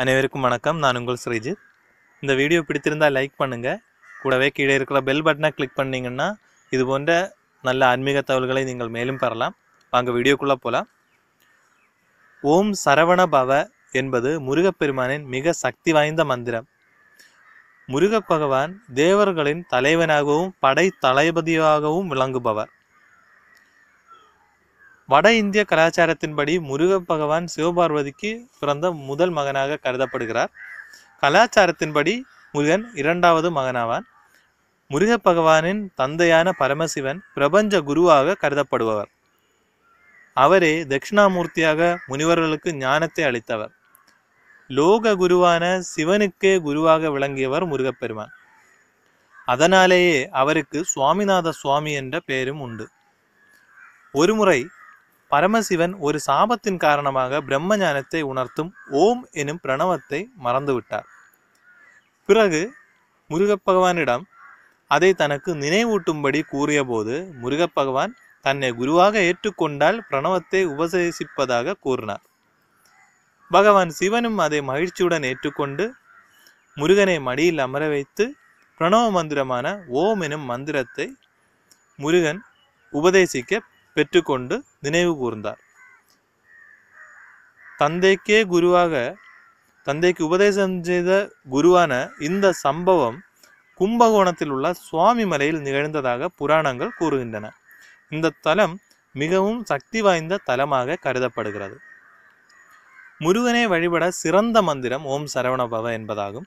அனைவருக்கும் வணக்கம் நான் உங்கள் ஸ்ரீஜித் இந்த வீடியோ பிடித்திருந்தால் லைக் பண்ணுங்கள் கூடவே கீழே இருக்கிற பெல் பட்டனை கிளிக் பண்ணிங்கன்னா இது போன்ற நல்ல ஆன்மீக தகவல்களை நீங்கள் மேலும் பெறலாம் வாங்க வீடியோக்குள்ளே போகலாம் ஓம் சரவண பவ என்பது முருகப்பெருமானின் மிக சக்தி வாய்ந்த மந்திரம் முருக பகவான் தேவர்களின் தலைவனாகவும் படை தளபதியாகவும் விளங்குபவர் வட இந்திய கலாச்சாரத்தின்படி முருக பகவான் சிவபார்வதிக்கு பிறந்த முதல் மகனாக கருதப்படுகிறார் கலாச்சாரத்தின்படி முருகன் இரண்டாவது மகனாவான் முருக பகவானின் தந்தையான பரமசிவன் பிரபஞ்ச குருவாக கருதப்படுபவர் அவரே தட்சிணாமூர்த்தியாக முனிவர்களுக்கு ஞானத்தை அளித்தவர் லோக குருவான சிவனுக்கே குருவாக விளங்கியவர் முருகப்பெருமான் அதனாலேயே அவருக்கு சுவாமிநாத சுவாமி என்ற பெயரும் உண்டு ஒருமுறை பரமசிவன் ஒரு சாபத்தின் காரணமாக பிரம்ம ஞானத்தை உணர்த்தும் ஓம் எனும் பிரணவத்தை மறந்துவிட்டார் பிறகு முருகப்பகவானிடம் அதை தனக்கு நினைவூட்டும்படி கூறியபோது முருகப்பகவான் தன்னை குருவாக ஏற்றுக்கொண்டால் பிரணவத்தை உபசேசிப்பதாக கூறினார் பகவான் சிவனும் அதை மகிழ்ச்சியுடன் ஏற்றுக்கொண்டு முருகனை மடியில் அமர வைத்து பிரணவ மந்திரமான ஓம் எனும் மந்திரத்தை முருகன் உபதேசிக்க பெற்றுக்கொண்டு நினைவு கூர்ந்தார் தந்தைக்கே குருவாக தந்தைக்கு உபதேசம் செய்த குருவான இந்த சம்பவம் கும்பகோணத்தில் உள்ள சுவாமி மலையில் நிகழ்ந்ததாக புராணங்கள் கூறுகின்றன இந்த தலம் மிகவும் சக்தி வாய்ந்த தலமாக கருதப்படுகிறது முருகனை வழிபட சிறந்த மந்திரம் ஓம் சரவணபவ என்பதாகும்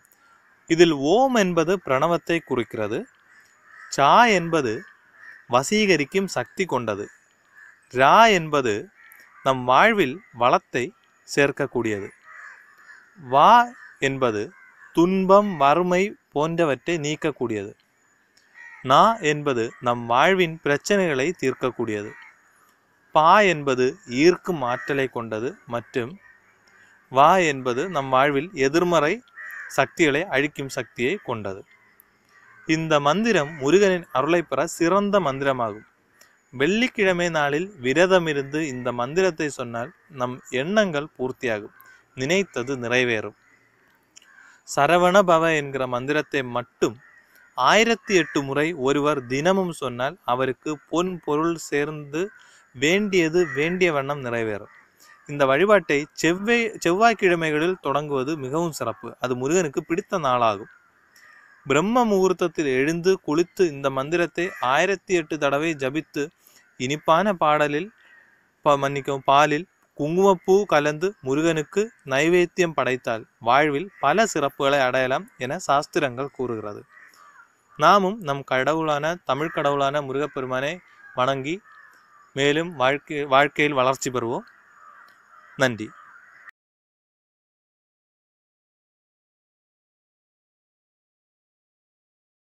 இதில் ஓம் என்பது பிரணவத்தை குறிக்கிறது சா என்பது வசீகரிக்கும் சக்தி கொண்டது ரா என்பது நம் வாழ்வில் வளத்தை சேர்க்கக்கூடியது வா என்பது துன்பம் வறுமை போன்றவற்றை நீக்கக்கூடியது நா என்பது நம் வாழ்வின் பிரச்சனைகளை தீர்க்கக்கூடியது பா என்பது ஈர்க்கும் ஆற்றலை கொண்டது மற்றும் வா என்பது நம் வாழ்வில் எதிர்மறை சக்திகளை அழிக்கும் சக்தியை கொண்டது இந்த மந்திரம் முருகனின் அருளை பெற சிறந்த மந்திரமாகும் வெள்ளிக்கிழமை நாளில் விரதமிருந்து இந்த மந்திரத்தை சொன்னால் நம் எண்ணங்கள் பூர்த்தியாகும் நினைத்தது நிறைவேறும் சரவண பவ என்கிற மந்திரத்தை மட்டும் ஆயிரத்தி எட்டு முறை ஒருவர் தினமும் சொன்னால் அவருக்கு பொன் பொருள் சேர்ந்து வேண்டியது வேண்டிய வண்ணம் நிறைவேறும் இந்த வழிபாட்டை செவ்வே செவ்வாய்க்கிழமைகளில் தொடங்குவது மிகவும் சிறப்பு அது முருகனுக்கு பிடித்த நாளாகும் பிரம்ம முகூர்த்தத்தில் எழுந்து குளித்து இந்த மந்திரத்தை ஆயிரத்தி எட்டு தடவை ஜபித்து இனிப்பான பாடலில் மன்னிக்கும் பாலில் குங்குமப்பூ கலந்து முருகனுக்கு நைவேத்தியம் படைத்தால் வாழ்வில் பல சிறப்புகளை அடையலாம் என சாஸ்திரங்கள் கூறுகிறது நாமும் நம் கடவுளான தமிழ் கடவுளான முருகப்பெருமானை வணங்கி மேலும் வாழ்க்கை வாழ்க்கையில் வளர்ச்சி பெறுவோம் நன்றி